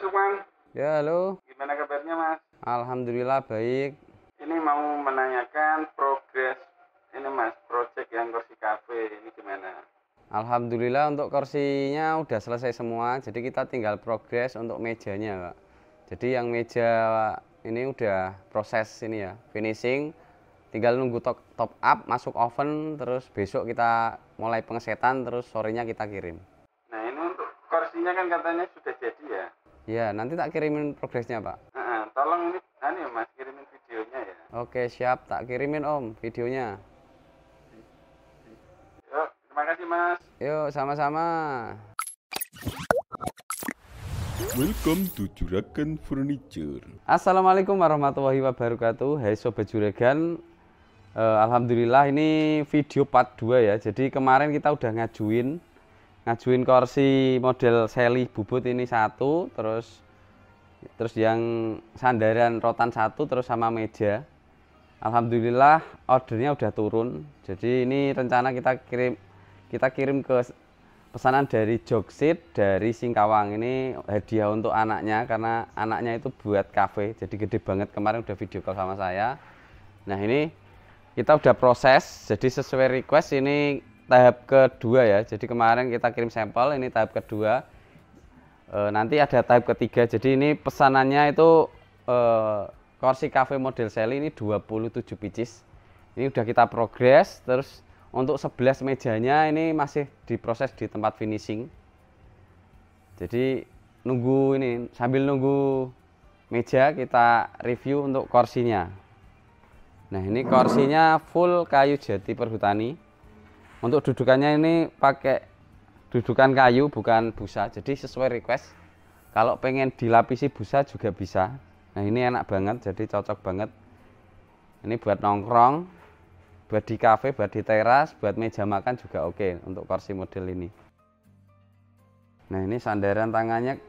Mas Lukman. Ya, halo. Gimana kabarnya, Mas? Alhamdulillah baik. Ini mau menanyakan progres ini Mas, project yang kursi kafe ini gimana? Alhamdulillah untuk kursinya udah selesai semua. Jadi kita tinggal progres untuk mejanya, Pak. Jadi yang meja ini udah proses ini ya, finishing. Tinggal nunggu top, top up, masuk oven, terus besok kita mulai pengesetan, terus sorenya kita kirim. Nah ini untuk kursinya kan katanya sudah Ya nanti tak kirimin progresnya, Pak. Nah, tolong ini ini anu, Mas, kirimin videonya ya. Oke, siap. Tak kirimin, Om, videonya. Yuk, terima kasih, Mas. Yuk, sama-sama. Welcome to Juragan Furniture. Assalamualaikum warahmatullahi wabarakatuh. Hai sobat Juragan. Uh, Alhamdulillah ini video part 2 ya. Jadi kemarin kita udah ngajuin ngajuin kursi model seli bubut ini satu terus terus yang sandaran rotan satu terus sama meja Alhamdulillah ordernya udah turun jadi ini rencana kita kirim kita kirim ke pesanan dari Jogsit dari Singkawang ini hadiah untuk anaknya karena anaknya itu buat kafe jadi gede banget kemarin udah video call sama saya nah ini kita udah proses jadi sesuai request ini tahap kedua ya. Jadi kemarin kita kirim sampel, ini tahap kedua. E, nanti ada tahap ketiga. Jadi ini pesanannya itu e, Corsi Cafe model Sally ini 27 pieces. Ini udah kita progres terus untuk 11 mejanya ini masih diproses di tempat finishing. Jadi nunggu ini sambil nunggu meja kita review untuk kursinya. Nah, ini kursinya full kayu jati perhutani untuk dudukannya ini pakai dudukan kayu bukan busa jadi sesuai request kalau pengen dilapisi busa juga bisa nah ini enak banget jadi cocok banget ini buat nongkrong buat di cafe buat di teras buat meja makan juga oke untuk kursi model ini nah ini sandaran tangannya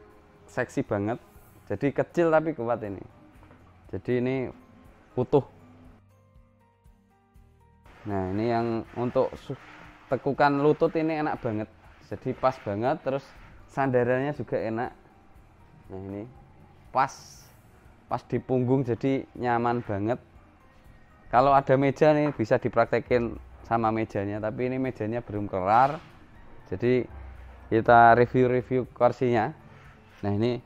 seksi banget jadi kecil tapi kuat ini jadi ini utuh Nah ini yang untuk tekukan lutut ini enak banget jadi pas banget terus sandarannya juga enak nah ini pas pas di punggung jadi nyaman banget kalau ada meja nih bisa dipraktekin sama mejanya tapi ini mejanya belum kelar jadi kita review-review kursinya nah ini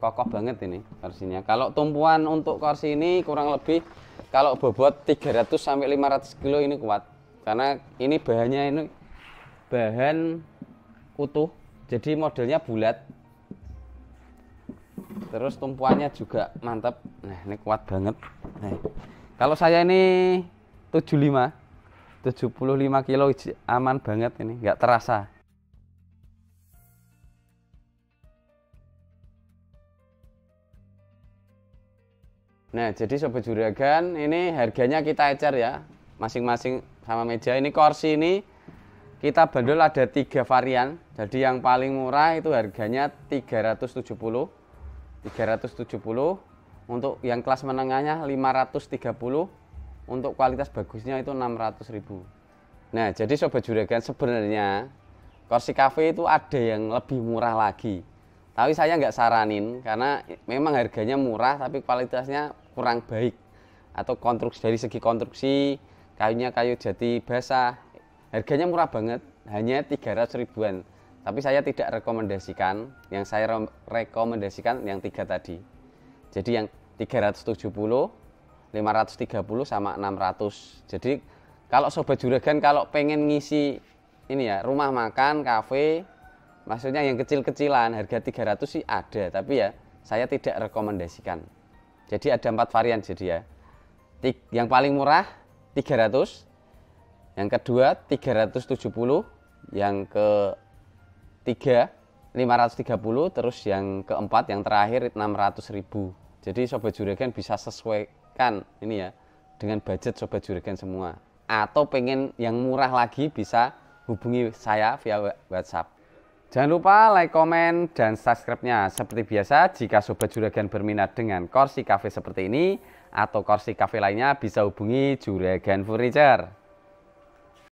kokoh banget ini kursinya kalau tumpuan untuk kursi ini kurang lebih kalau bobot 300 sampai 500 kilo ini kuat karena ini bahannya ini bahan utuh jadi modelnya bulat terus tumpuannya juga mantap nah ini kuat banget nah, kalau saya ini 75 75 kilo aman banget ini nggak terasa Nah, jadi sobat juragan, ini harganya kita ecer ya. Masing-masing sama meja ini kursi ini kita bandul ada tiga varian. Jadi yang paling murah itu harganya 370. 370 untuk yang kelas menengahnya 530 untuk kualitas bagusnya itu 600.000. Nah, jadi sobat juragan sebenarnya kursi kafe itu ada yang lebih murah lagi. Tapi saya nggak saranin karena memang harganya murah tapi kualitasnya kurang baik atau konstruksi dari segi konstruksi kayunya kayu jati basah harganya murah banget hanya 300 ribuan tapi saya tidak rekomendasikan yang saya re rekomendasikan yang tiga tadi jadi yang 370 530 sama 600 jadi kalau sobat juragan kalau pengen ngisi ini ya rumah makan kafe maksudnya yang kecil-kecilan harga 300 sih ada tapi ya saya tidak rekomendasikan jadi ada empat varian jadi ya. Yang paling murah 300, yang kedua 370, yang ke ketiga 530, terus yang keempat yang terakhir ribu. Jadi sobat juragan bisa sesuaikan ini ya dengan budget sobat juragan semua. Atau pengen yang murah lagi bisa hubungi saya via WhatsApp. Jangan lupa like, komen, dan subscribe-nya. Seperti biasa, jika Sobat Juragan berminat dengan kursi kafe seperti ini, atau kursi kafe lainnya bisa hubungi Juragan Furniture.